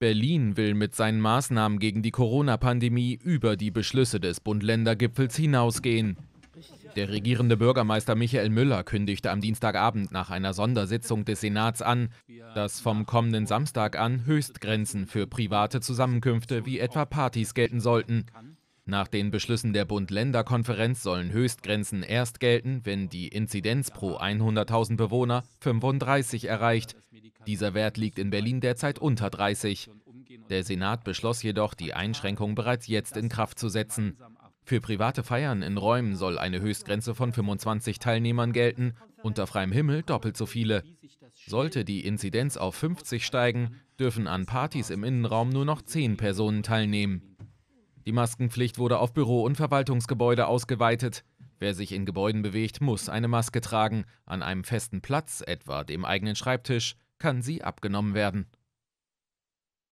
Berlin will mit seinen Maßnahmen gegen die Corona-Pandemie über die Beschlüsse des Bund-Länder-Gipfels hinausgehen. Der regierende Bürgermeister Michael Müller kündigte am Dienstagabend nach einer Sondersitzung des Senats an, dass vom kommenden Samstag an Höchstgrenzen für private Zusammenkünfte wie etwa Partys gelten sollten. Nach den Beschlüssen der Bund-Länder-Konferenz sollen Höchstgrenzen erst gelten, wenn die Inzidenz pro 100.000 Bewohner 35 erreicht. Dieser Wert liegt in Berlin derzeit unter 30. Der Senat beschloss jedoch, die Einschränkung bereits jetzt in Kraft zu setzen. Für private Feiern in Räumen soll eine Höchstgrenze von 25 Teilnehmern gelten, unter freiem Himmel doppelt so viele. Sollte die Inzidenz auf 50 steigen, dürfen an Partys im Innenraum nur noch 10 Personen teilnehmen. Die Maskenpflicht wurde auf Büro- und Verwaltungsgebäude ausgeweitet. Wer sich in Gebäuden bewegt, muss eine Maske tragen, an einem festen Platz, etwa dem eigenen Schreibtisch, kann sie abgenommen werden